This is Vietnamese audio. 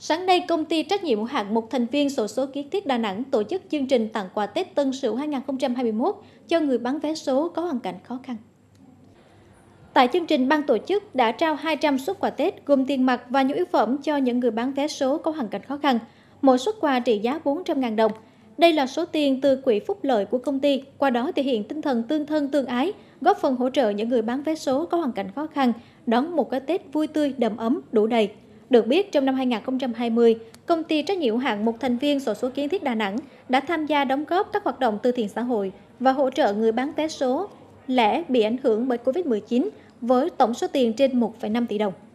Sáng nay, công ty trách nhiệm hạn một thành viên sổ số kiến thiết Đà Nẵng tổ chức chương trình tặng quà Tết Tân Sửu 2021 cho người bán vé số có hoàn cảnh khó khăn. Tại chương trình, ban tổ chức đã trao 200 suất quà Tết gồm tiền mặt và nhu yếu phẩm cho những người bán vé số có hoàn cảnh khó khăn. Mỗi suất quà trị giá 400.000 đồng. Đây là số tiền từ quỹ phúc lợi của công ty, qua đó thể hiện tinh thần tương thân tương ái, góp phần hỗ trợ những người bán vé số có hoàn cảnh khó khăn đón một cái Tết vui tươi, đầm ấm, đủ đầy. Được biết, trong năm 2020, công ty trách nhiệm hạn một thành viên sổ số kiến thiết Đà Nẵng đã tham gia đóng góp các hoạt động từ thiện xã hội và hỗ trợ người bán vé số lẻ bị ảnh hưởng bởi Covid-19 với tổng số tiền trên 1,5 tỷ đồng.